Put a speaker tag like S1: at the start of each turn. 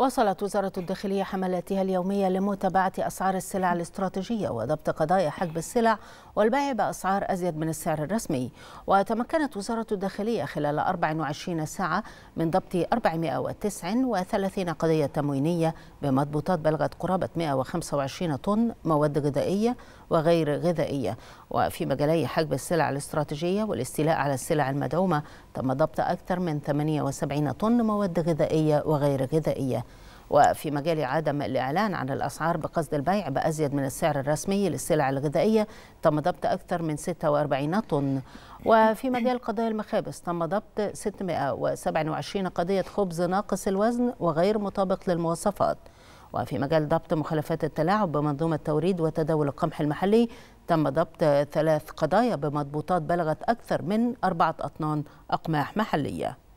S1: واصلت وزارة الداخلية حملاتها اليومية لمتابعة أسعار السلع الاستراتيجية وضبط قضايا حجب السلع والبيع بأسعار أزيد من السعر الرسمي وتمكنت وزارة الداخلية خلال 24 ساعة من ضبط 439 قضية تموينية بمضبوطات بلغت قرابة 125 طن مواد غذائية وغير غذائية وفي مجالي حجب السلع الاستراتيجية والاستيلاء على السلع المدعومة تم ضبط أكثر من 78 طن مواد غذائية وغير غذائية وفي مجال عدم الإعلان عن الأسعار بقصد البيع بأزيد من السعر الرسمي للسلع الغذائية تم ضبط أكثر من 46 طن وفي مجال قضايا المخابز تم ضبط 627 قضية خبز ناقص الوزن وغير مطابق للمواصفات وفي مجال ضبط مخالفات التلاعب بمنظومة توريد وتداول القمح المحلي تم ضبط ثلاث قضايا بمضبوطات بلغت أكثر من أربعة أطنان أقماح محلية